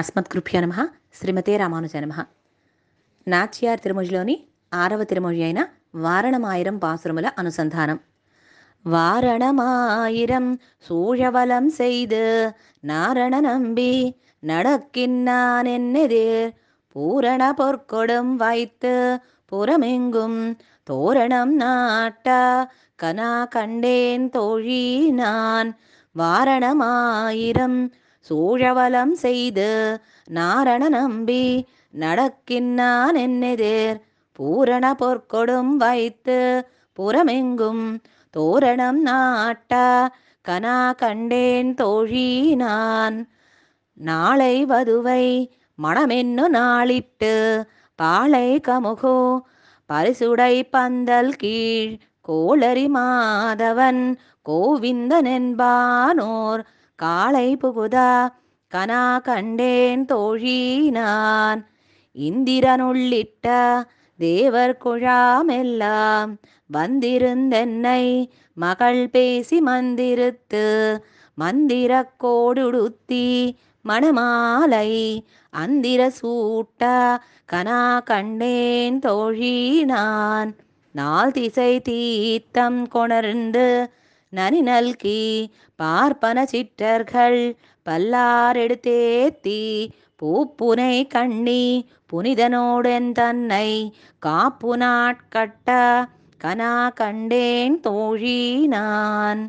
అస్మద్కృభ్యో నమ శ్రీమతే రామానుజ నమ నాచ్యార్ తిరుమొజిలోని ఆరవ తిరుమొజి అయిన వారణమాయిరం பாசுரமுல అనుసంధానం வாரணமாயிரம் சூழவலம் செய்து நாரண நம்பி நடக்கின்னான் என்னெதிர் பூரண பொற்கொடும் வைத்து புறமெங்கும் தோரணம் நாட்ட கனா கண்டேன் தோழி நான் வாரணமாயிரம் சூழவலம் செய்து நாரண நம்பி நடக்கின்னான் என்னெதேர் பூரண பொற்கொடும் வைத்து புறமெங்கும் தோரணம் நாட்டா கனா கண்டேன் தோழினான் நாளை வதுவை மனமென்னு நாளிட்டு பாலை கமுகோ பரிசுடை பந்தல் கீழ் கோளரி மாதவன் கோவிந்தன் என்பானோர் காலை புகுதா கனா கண்டேன் தோழினான் இந்திரனுள்ளிட்ட தேவர் குழாமெல்லாம் வந்திருந்தென்னை மகள் பேசி மந்திருத்து மந்திர கோடுடுத்தி மணமாலை அந்திர சூட்ட கனா கண்டேன் தோழினான் நாள் திசை தீர்த்தம் கொணர்ந்து நனி நல்கி பார்ப்பன சிற்றர்கள் பல்லார் எடுத்தேத்தி பூப்புனை கண்ணி புனிதனோடென் தன்னை காப்பு நாட்கட்ட கனா கண்டேன் தோழி நான்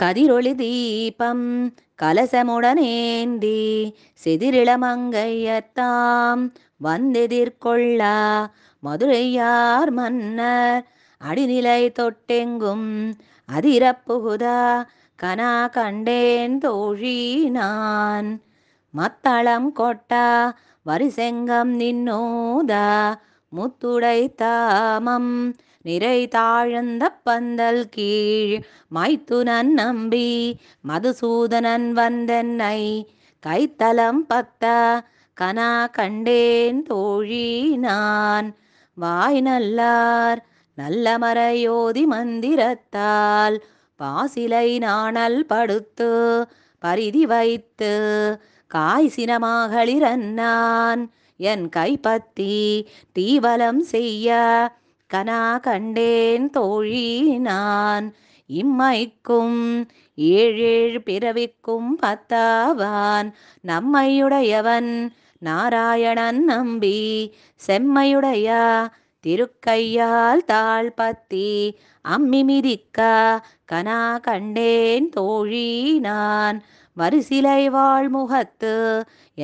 கதிரொளி தீபம் கலசமுடனேந்தி செதிரிளமங்கையத்தாம் வந்தெதிர்கொள்ள மதுரையார் மன்னர் அடிநிலை தொட்டெங்கும் அதிரப்புகுதா கனா கண்டேன் தோழி நான் மத்தளம் கொட்டா வரிசெங்கம் நின்னோதா முத்துடை தாமம் நிறை தாழ்ந்த பந்தல் கீழ் மைத்துனன் நம்பி மதுசூதனன் வந்தென்னை கைத்தலம் பத்த கனா கண்டேன் தோழி நான் வாய் நல்லார் நல்ல மறையோதி மந்திரத்தால் பாசிலை நாணல் படுத்து பரிதி வைத்து காய் சினமாகளிரன்னான் என் கைப்பத்தி தீவலம் செய்ய கனா கண்டேன் தோழி நான் இம்மைக்கும் ஏழேழு பிறவிக்கும் பத்தாவான் நம்மையுடையவன் நாராயணன் நம்பி செம்மையுடையா திருக்கையால் தாழ் பத்தி அம்மி மிதிக்க கனா கண்டேன் தோழி நான் மறுசிலை வாழ் முகத்து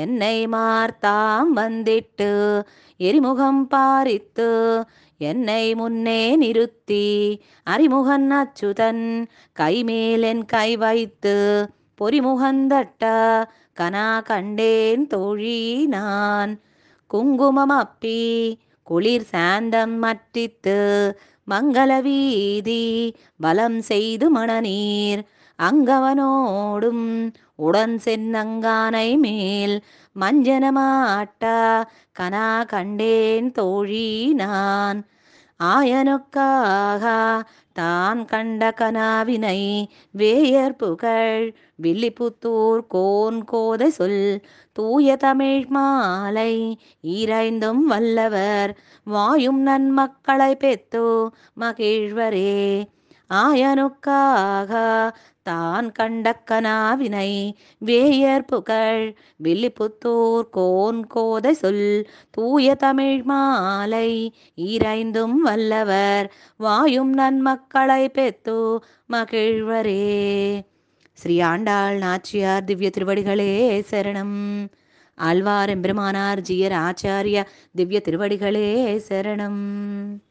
என்னை மார்த்தாம் வந்திட்டு எரிமுகம் பாரித்து என்னை முன்னே நிறுத்தி அறிமுகன் அச்சுதன் கைமேலென் கை வைத்து பொறிமுகந்தட்ட கனா கண்டேன் தோழி நான் குங்குமம் அப்பி குளிர் சாந்தம் மற்றித்து மங்கள வீதி பலம் செய்து மணநீர் அங்கவனோடும் உடன் சென்னங்கானை மேல் மஞ்சனமாட்டா கனா கண்டேன் தோழி நான் ஆயனுக்காக தான் கண்ட கனாவினை வேயர் புகழ் வில்லிபுத்தூர் கோன் கோதை சொல் தூய தமிழ் மாலை ஈரைந்தும் வல்லவர் வாயும் நன்மக்களை பெத்து மகிழ்வரே ஆயனுக்காக தான் கண்ட கனாவினை வேயர் புகழ் வில்லிபுத்தூர் கோன் கோதை சொல் தூய தமிழ் மாலை இறைந்தும் வல்லவர் வாயும் நன்மக்களை பெத்து மகிழ்வரே ஸ்ரீ ஆண்டாள் நாச்சியார் திவ்ய திருவடிகளே சரணம் ஆழ்வார் எம்பெருமானார் ஜியர் ஆச்சாரிய திவ்ய திருவடிகளே சரணம்